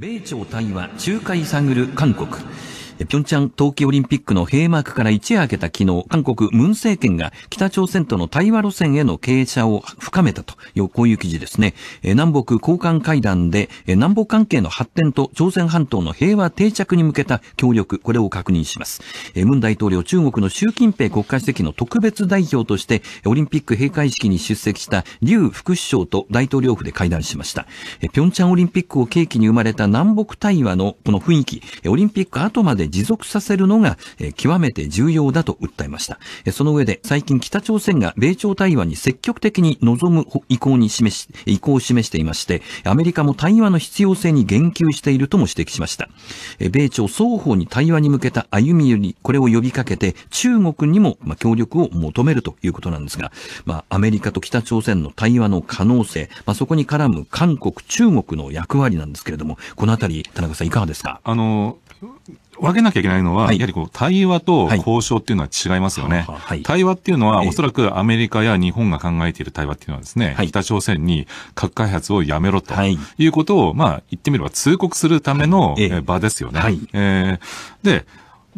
米朝対話仲介探る韓国ピョンチャン冬季オリンピックの閉幕から一夜明けた昨日、韓国ムン政権が北朝鮮との対話路線への傾斜を深めたとこういう記事ですね。南北交換会談で、南北関係の発展と朝鮮半島の平和定着に向けた協力、これを確認します。ムン大統領、中国の習近平国家主席の特別代表として、オリンピック閉会式に出席した劉副首相と大統領府で会談しました。ピョンチャンオリンピックを契機に生まれた南北対話のこの雰囲気、オリンピック後まで持続させるのが極めて重要だと訴えました。その上で最近北朝鮮が米朝対話に積極的に望む意向に示し、意向を示していまして、アメリカも対話の必要性に言及しているとも指摘しました。米朝双方に対話に向けた歩み寄り、これを呼びかけて中国にも協力を求めるということなんですが、まあ、アメリカと北朝鮮の対話の可能性、まあ、そこに絡む韓国、中国の役割なんですけれども、このあたり、田中さんいかがですかあの、分けなきゃいけないのは、はい、やはりこう対話と交渉っていうのは違いますよね。はい対話っていうのは、おそらくアメリカや日本が考えている対話っていうのはですね、北朝鮮に核開発をやめろということを、まあ言ってみれば通告するための場ですよね。えー、で、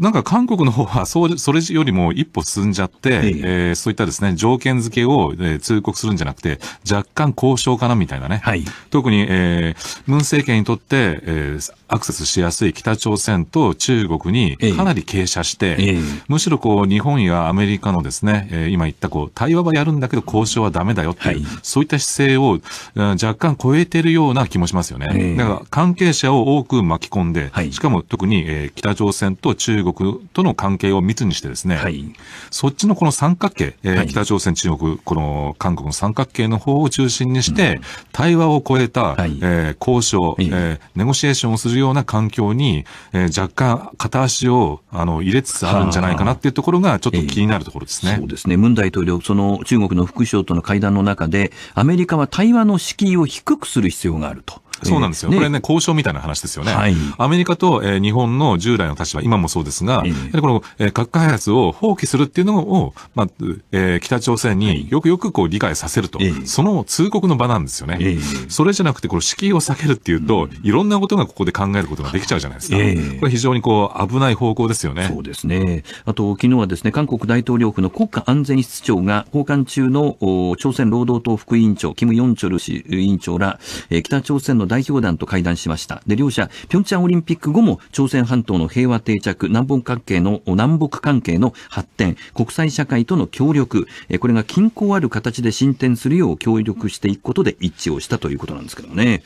なんか韓国の方は、そう、それよりも一歩進んじゃって、ええー、そういったですね、条件付けを、えー、通告するんじゃなくて、若干交渉かなみたいなね。はい、特に、えー、文政権にとって、えー、アクセスしやすい北朝鮮と中国にかなり傾斜して、ええ、むしろこう、日本やアメリカのですね、えー、今言ったこう、対話はやるんだけど交渉はダメだよっていう、はい、そういった姿勢を若干超えてるような気もしますよね。えだから関係者を多く巻き込んで、はい、しかも特に、えー、北朝鮮と中国国との関係を密にしてですね、はい、そっちのこの三角形、えー、北朝鮮、中国、この韓国の三角形の方を中心にして、対話を超えた、はい、えー、交渉、えー、ネゴシエーションをするような環境に、えー、若干片足をあの入れつつあるんじゃないかなっていうところが、ちょっと気になるところですね。えー、そうですね。文大統領、その中国の副首相との会談の中で、アメリカは対話の敷居を低くする必要があると。そうなんですよ、ね、これね、交渉みたいな話ですよね。はい、アメリカと、えー、日本の従来の立場、今もそうですが、えー、この、えー、核開発を放棄するっていうのを、まあえー、北朝鮮によくよくこう理解させると、その通告の場なんですよね。えー、それじゃなくて、この敷居を避けるっていうと、うん、いろんなことがここで考えることができちゃうじゃないですか。えー、これ非常にこう危ない方向ですよね。そうですね。あと、昨日はですね、韓国大統領府の国家安全室長が、訪韓中の朝鮮労働党副委員長、キム・ヨンチョル氏委員長ら、えー、北朝鮮の代表団と会談しました。で、両者、ピョンチャンオリンピック後も朝鮮半島の平和定着、南北関係の、南北関係の発展、国際社会との協力、え、これが均衡ある形で進展するよう協力していくことで一致をしたということなんですけどね。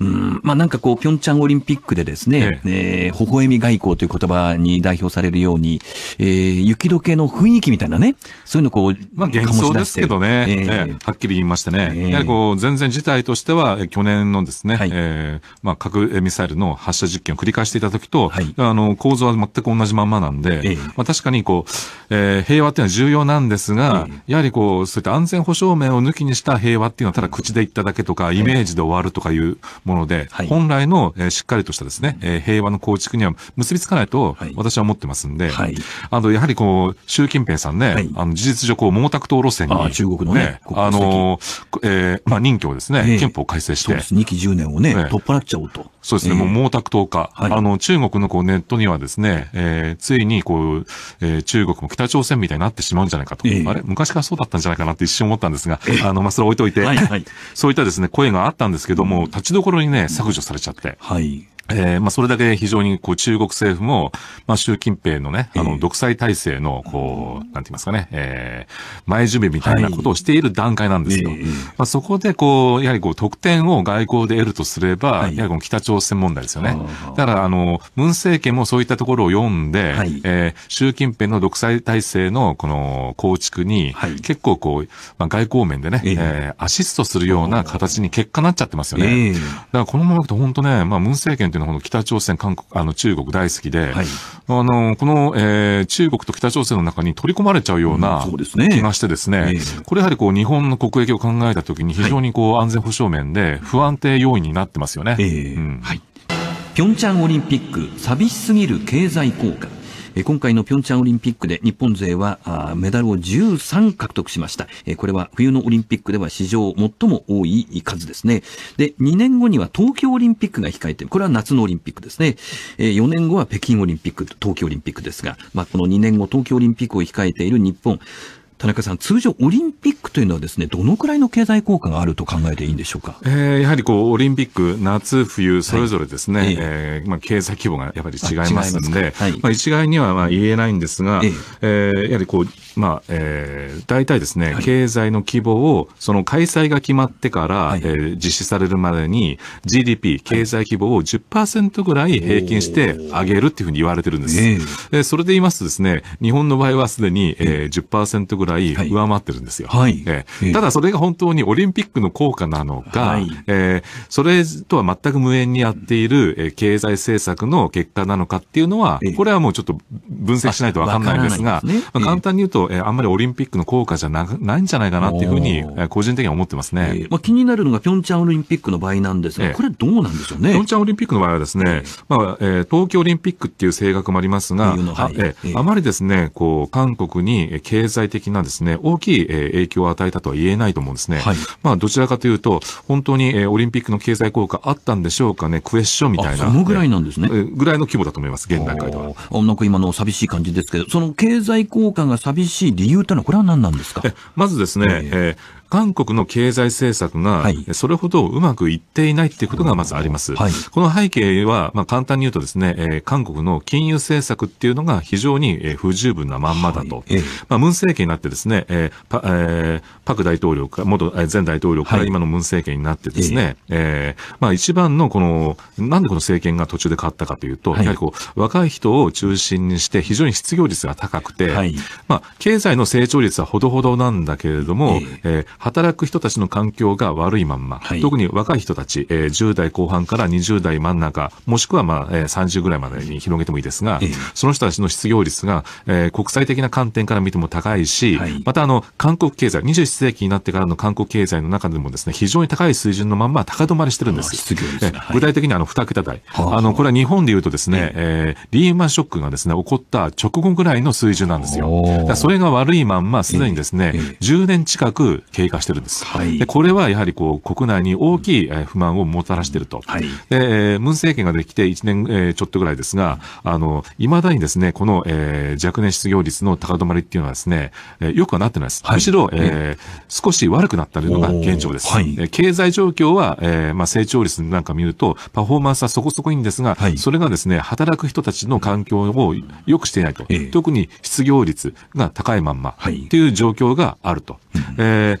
うん、まあなんかこう、ピョンチャンオリンピックでですね、えー、微笑み外交という言葉に代表されるように、えー、雪解けの雰囲気みたいなね、そういうのこう、まあ幻想ですけどね、えー、えー、はっきり言いましてね、えー、やはりこう、全然事態としては、去年のですね、はい、えー、まあ核ミサイルの発射実験を繰り返していた時と、はい、あの、構造は全く同じまんまなんで、えー、まあ確かにこう、えー、平和っていうのは重要なんですが、やはりこう、そういった安全保障面を抜きにした平和っていうのはただ口で言っただけとか、イメージで終わるとかいう、もので、はい、本来の、えー、しっかりとしたですね、えー、平和の構築には結びつかないと、私は思ってますんで、はい、あの、やはりこう、習近平さんね、はい、あの事実上、こう、毛沢東路線に、中国のね、あの、えー、まあ、任期をですね、憲法改正して、二2期10年をね、取っ払っちゃおうと。そうですね、もう毛沢東化、あの、中国のこうネットにはですね、えー、ついにこう、えー、中国も北朝鮮みたいになってしまうんじゃないかと、あれ昔からそうだったんじゃないかなって一瞬思ったんですが、あの、まあ、それ置いといて、はいはい、そういったですね、声があったんですけども、立ちどころ頃にね、削除されちゃって。はい。えー、まあ、それだけ非常に、こう、中国政府も、まあ、習近平のね、あの、独裁体制の、こう、なんて言いますかね、えー、前準備みたいなことをしている段階なんですよ。はい、まあ、そこで、こう、やはりこう、得点を外交で得るとすれば、はい、やはりこの北朝鮮問題ですよね。だから、あの、文政権もそういったところを読んで、はい、えー、習近平の独裁体制の、この、構築に、結構こう、まあ、外交面でね、ええー、アシストするような形に結果なっちゃってますよね。だから、このままいくと、本当ね、まあ、文政権ていうのは、北朝鮮、韓国、あの、中国大好きで、はい、あの、この、えー、中国と北朝鮮の中に取り込まれちゃうような気がしてですね、うん、すねこれやはりこう、日本の国益を考えたときに、非常にこう、はい、安全保障面で不安定要因になってますよね。えー、うん、はい。ピョオリンピック、寂しすぎる経済効果。え今回のピョンチャンオリンピックで日本勢はあメダルを13獲得しました。えこれは冬のオリンピックでは史上最も多い数ですね。で、2年後には東京オリンピックが控えてこれは夏のオリンピックですね。え4年後は北京オリンピック、東京オリンピックですが、まあ、この2年後東京オリンピックを控えている日本、田中さん、通常オリンピックというのはですね、どのくらいの経済効果があると考えていいんでしょうか。えー、やはりこう、オリンピック、夏、冬、それぞれですね、はい、ええー、まあ、経済規模がやっぱり違いますので、あまはい、まあ、一概にはまあ言えないんですが、えー、えー、やはりこう、まあえー、大体ですね、はい、経済の規模を、その開催が決まってから、はい、えー、実施されるまでに、GDP、経済規模を10%ぐらい平均して上げるっていうふうに言われてるんです。えー、それで言いますとですね、日本の場合はすでに、えー、10%ぐらい上回ってるんですよ。はい、えー、ただそれが本当にオリンピックの効果なのか、はい、えー、それとは全く無縁にやっている、えー、経済政策の結果なのかっていうのは、これはもうちょっと分析しないとわかんないんですが、すね、まあ、簡単に言うと、えー、あんまりオリンピックの効果じゃなないんじゃないかなっていうふうに、えー、個人的には思ってますね、えー、まあ、気になるのがピョンチャンオリンピックの場合なんですが、えー、これどうなんでしょうね。ピョンチャンオリンピックの場合はですね、まあえー、東京オリンピックっていう性格もありますが、はい、えー、あまりですね、こう、韓国に経済的なですね、大きい影響を与えたとは言えないと思うんですね。はい、まあ、どちらかというと、本当に、えー、オリンピックの経済効果あったんでしょうかね、クエスチョンみたいな。そのぐらいなんですね。ぐらいの規模だと思います、現段階では。なんか今の寂しい感じですけど、その経済効果が寂ししい理由というのは、これは何なんですかまずですね、えー、韓国の経済政策が、それほどうまくいっていないっていうことがまずあります。はい、この背景は、まあ、簡単に言うとですね、えー、韓国の金融政策っていうのが非常に不十分なまんまだと。はい、まあ、文政権になってですね、えーパえー、パク大統領か、元前大統領から今の文政権になってですね、はい、えー、まあ、一番のこの、なんでこの政権が途中で変わったかというと、はい、やはりこう、若い人を中心にして非常に失業率が高くて、はい、まあ、経済の成長率はほどほどなんだけれども、えー、えー、働く人たちの環境が悪いまんま、はい、特に若い人たち、えー、10代後半から20代真ん中、もしくはまあ、えー、30ぐらいまでに広げてもいいですが、えー、その人たちの失業率が、えー、国際的な観点から見ても高いし、はい、またあの、韓国経済、21世紀になってからの韓国経済の中でもですね、非常に高い水準のまんま高止まりしてるんです。失業率、ね、具体的にあの、2桁台。はああ、の、これは日本で言うとですね、えー、リーマンショックがですね、起こった直後ぐらいの水準なんですよ。それが悪いまんま、すでにですね、えー、10年近く経低下してるんです。はい、でこれはやはりこう国内に大きい不満をもたらしていると、はい、で文政権ができて1年、えちょっとぐらいですが、あいまだにですねこの、えー、若年失業率の高止まりっていうのはですね、えよくはなってないです、はい、むしろ、えー、少し悪くなったいるのが現状です。はい、経済状況は、えーまあ、成長率なんか見ると、パフォーマンスはそこそこいいんですが、はい、それがですね働く人たちの環境を良くしていないと、えー、特に失業率が高いまんまという状況があると。えー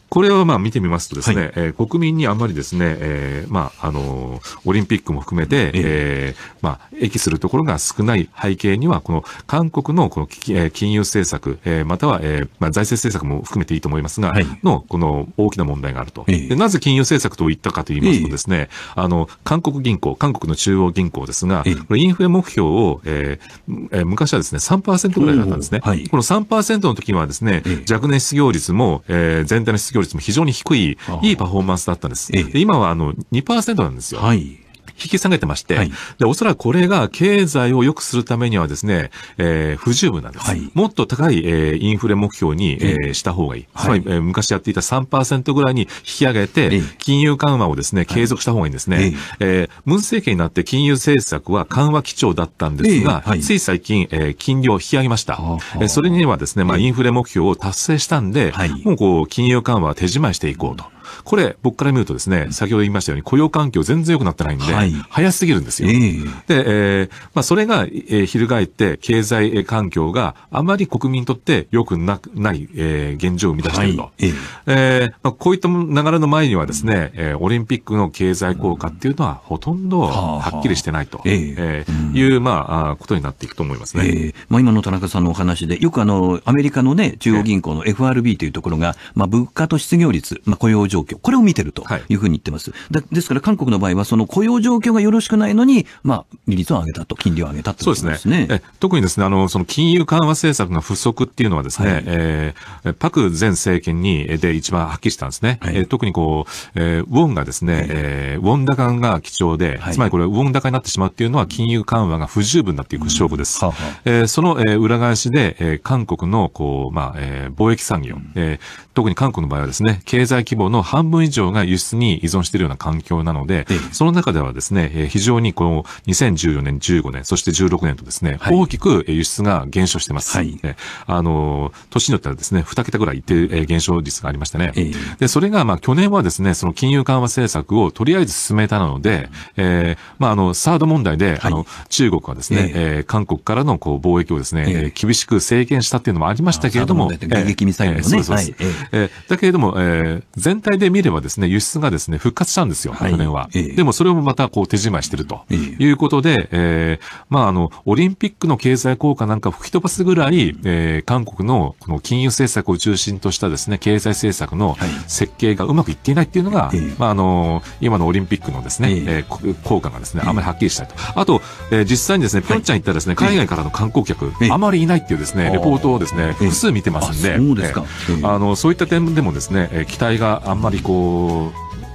これはまあ見てみますとですね、はい、えー、国民にあんまりですね、えー、まあ、あのー、オリンピックも含めて、えー、まあ、益するところが少ない背景には、この韓国のこの金融政策、えー、または、えー、まあ、財政政策も含めていいと思いますが、はい、の、この大きな問題があると。でなぜ金融政策と言ったかと言いますとですね、あの、韓国銀行、韓国の中央銀行ですが、これインフレ目標を、えー、昔はですね、3%ぐらいだったんですね。はい、この3%の時はですね、若年失業率も、えー、全体の失業率も非常に低い、いいパフォーマンスだったんです。ええ、今はあの2%なんですよ。はい。引き下げてまして、はい、で、おそらくこれが経済を良くするためにはですね、えー、不十分なんです。はい、もっと高い、えー、インフレ目標に、えー、した方がいい。つまり、えー、昔やっていた3%ぐらいに引き上げて、金融緩和をですね、継続した方がいいんですね。えー、文政権になって金融政策は緩和基調だったんですが、つい最近、えー、金利を引き上げました。えー、それにはですね、まあ、インフレ目標を達成したんで、もうこう、金融緩和は手締まいしていこうと。これ、僕から見るとですね、先ほど言いましたように雇用環境全然良くなってないんで、はい、早すぎるんですよ。えー、で、えー、まあ、それが、えー、翻って経済環境があまり国民にとって良くなない、えー、現状を生み出していると。はい、えー、えー、まあ、こういった流れの前にはですね、えー、オリンピックの経済効果っていうのはほとんどはっきりしてないと、えー、いう、まあ、ことになっていくと思いますね。えー、まあ、今の田中さんのお話で、よくあの、アメリカのね、中央銀行の FRB というところが、まあ、物価と失業率、まあ、雇用状状況、これを見てるというふうに言ってます。はい、ですから韓国の場合は、その雇用状況がよろしくないのに、まあ、利率を上げたと、金利を上げたと、ね、そうですねえ。特にですね、あの、その金融緩和政策が不足っていうのはですね、はい、えー、パク前政権に、で一番発揮したんですね。はい、えー、特にこう、えー、ウォンがですね、はい、えー、ウォン高が貴重で、つまりこれ、ウォン高になってしまうっていうのは金融緩和が不十分だっていう証拠です。うん、ははえー、その、えー、裏返しで、えー、韓国の、こう、まあ、えー、貿易産業、うん、えー、特に韓国の場合はですね、経済規模の半分以上が輸出に依存しているような環境なので、その中ではですね、非常にこの2014年、15年、そして16年とですね、大きく輸出が減少してます。はい、あの、年によってはですね、2桁ぐらいい一定減少率がありましたね。で、それが、まあ、去年はですね、その金融緩和政策をとりあえず進めたので、えー、まあ、あの、サード問題で、あの、中国はですね、えー、韓国からのこう貿易をですね、厳しく制限したっていうのもありましたけれども、打撃ミサイルです。だけれども、えー、全体で見ればですね、輸出がですね、復活したんですよ、昨年は。でもそれもまたこう手締まいしてるということで、えー、まああの、オリンピックの経済効果なんか吹き飛ばすぐらい、えー、韓国のこの金融政策を中心としたですね、経済政策の設計がうまくいっていないっていうのが、まああの、今のオリンピックのですね、えー、効果がですね、あまりはっきりしたいと。あと、えー、実際にですね、ピョンチャン行ったらですね、海外からの観光客、あまりいないっていうですね、レポートをですね、複数見てますんで、そうですか。あの、そういった点でもですね、期待があんまり iko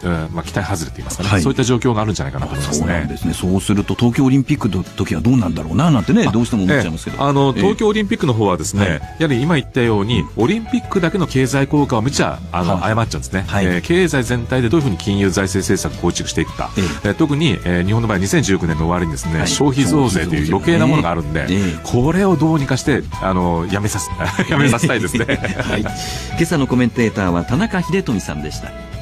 まあ、期待外れといいますかね、はい、そういった状況があるんじゃないかなと思います、ね、そうですねそうすると東京オリンピックの時はどうなんだろうななんてねどうしても思っちゃいますけど、えー、あの東京オリンピックの方はですね、えー、やはり今言ったように、オリンピックだけの経済効果を見ちゃあの、誤っちゃうんですね、はい、えー、経済全体でどういうふうに金融財政政策構築していくか、えー、特に、えー、日本の場合2019年の終わりにですね、はい、消費増税という余計なものがあるんで、これをどうにかしてあのやめさせやめさせたいですね、はい、今朝のコメンテーターは田中英富さんでした。